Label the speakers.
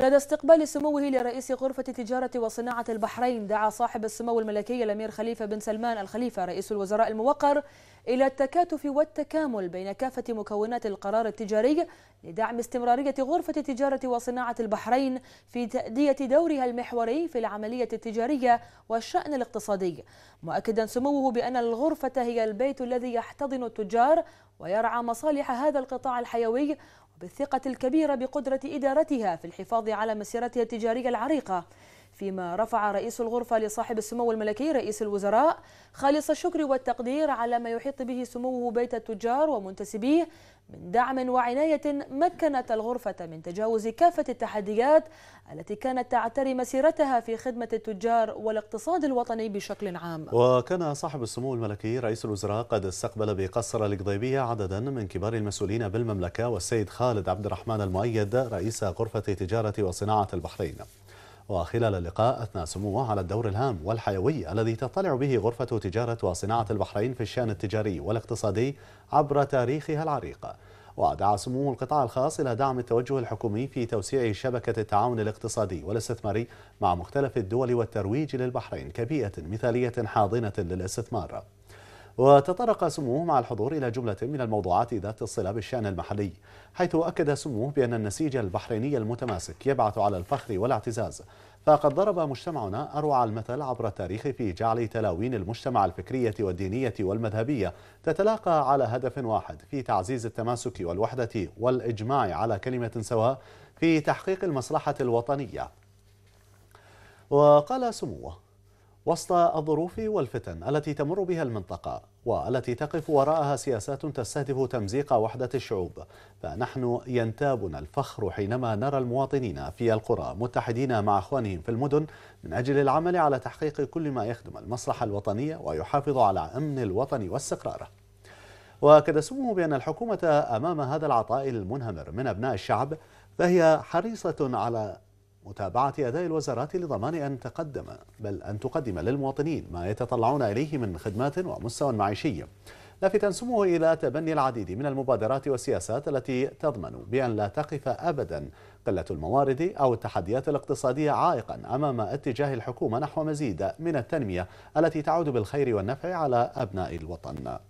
Speaker 1: لدى استقبال سموه لرئيس غرفة تجارة وصناعة البحرين دعا صاحب السمو الملكي الأمير خليفة بن سلمان الخليفة رئيس الوزراء الموقر إلى التكاتف والتكامل بين كافة مكونات القرار التجاري لدعم استمرارية غرفة تجارة وصناعة البحرين في تأدية دورها المحوري في العملية التجارية والشأن الاقتصادي مؤكدا سموه بأن الغرفة هي البيت الذي يحتضن التجار ويرعى مصالح هذا القطاع الحيوي بالثقة الكبيرة بقدرة إدارتها في الحفاظ على مسيرتها التجارية العريقة فيما رفع رئيس الغرفة لصاحب السمو الملكي رئيس الوزراء خالص الشكر والتقدير على ما يحيط به سموه بيت التجار ومنتسبيه من دعم وعناية مكنت الغرفة من تجاوز كافة التحديات التي كانت تعتري مسيرتها في خدمة التجار والاقتصاد الوطني بشكل عام
Speaker 2: وكان صاحب السمو الملكي رئيس الوزراء قد استقبل بقصر القضيبية عددا من كبار المسؤولين بالمملكة والسيد خالد عبد الرحمن المؤيد رئيس غرفة تجارة وصناعة البحرين وخلال اللقاء أثنى سموه على الدور الهام والحيوي الذي تطلع به غرفة تجارة وصناعة البحرين في الشأن التجاري والاقتصادي عبر تاريخها العريق ودعا سموه القطاع الخاص إلى دعم التوجه الحكومي في توسيع شبكة التعاون الاقتصادي والاستثماري مع مختلف الدول والترويج للبحرين كبيئة مثالية حاضنة للاستثمار وتطرق سموه مع الحضور إلى جملة من الموضوعات ذات الصلة بالشأن المحلي حيث أكد سموه بأن النسيج البحريني المتماسك يبعث على الفخر والاعتزاز فقد ضرب مجتمعنا أروع المثل عبر التاريخ في جعل تلاوين المجتمع الفكرية والدينية والمذهبية تتلاقى على هدف واحد في تعزيز التماسك والوحدة والإجماع على كلمة سواء في تحقيق المصلحة الوطنية وقال سموه وسط الظروف والفتن التي تمر بها المنطقة والتي تقف وراءها سياسات تستهدف تمزيق وحدة الشعوب فنحن ينتابنا الفخر حينما نرى المواطنين في القرى متحدين مع أخوانهم في المدن من أجل العمل على تحقيق كل ما يخدم المصلحة الوطنية ويحافظ على أمن الوطن واستقراره وأكد سموه بأن الحكومة أمام هذا العطاء المنهمر من أبناء الشعب فهي حريصة على متابعة أداء الوزارات لضمان أن تقدم بل أن تقدم للمواطنين ما يتطلعون إليه من خدمات ومستوى معيشي لافتا سموه إلى تبني العديد من المبادرات والسياسات التي تضمن بأن لا تقف أبدا قلة الموارد أو التحديات الاقتصادية عائقا أمام اتجاه الحكومة نحو مزيد من التنمية التي تعود بالخير والنفع على أبناء الوطن